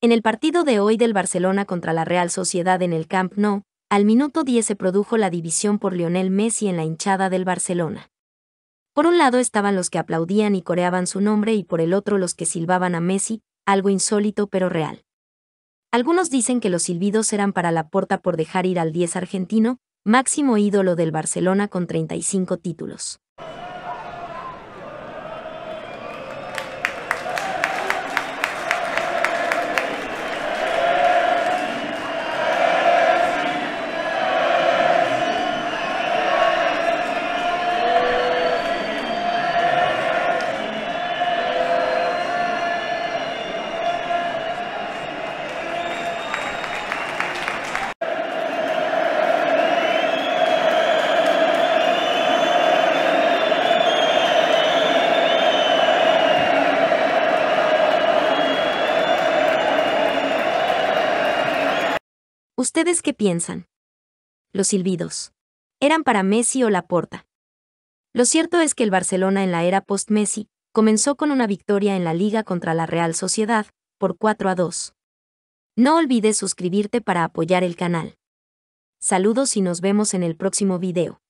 En el partido de hoy del Barcelona contra la Real Sociedad en el Camp Nou, al minuto 10 se produjo la división por Lionel Messi en la hinchada del Barcelona. Por un lado estaban los que aplaudían y coreaban su nombre y por el otro los que silbaban a Messi, algo insólito pero real. Algunos dicen que los silbidos eran para la porta por dejar ir al 10 argentino, máximo ídolo del Barcelona con 35 títulos. ¿Ustedes qué piensan? Los silbidos. Eran para Messi o Laporta. Lo cierto es que el Barcelona en la era post-Messi comenzó con una victoria en la liga contra la Real Sociedad, por 4 a 2. No olvides suscribirte para apoyar el canal. Saludos y nos vemos en el próximo video.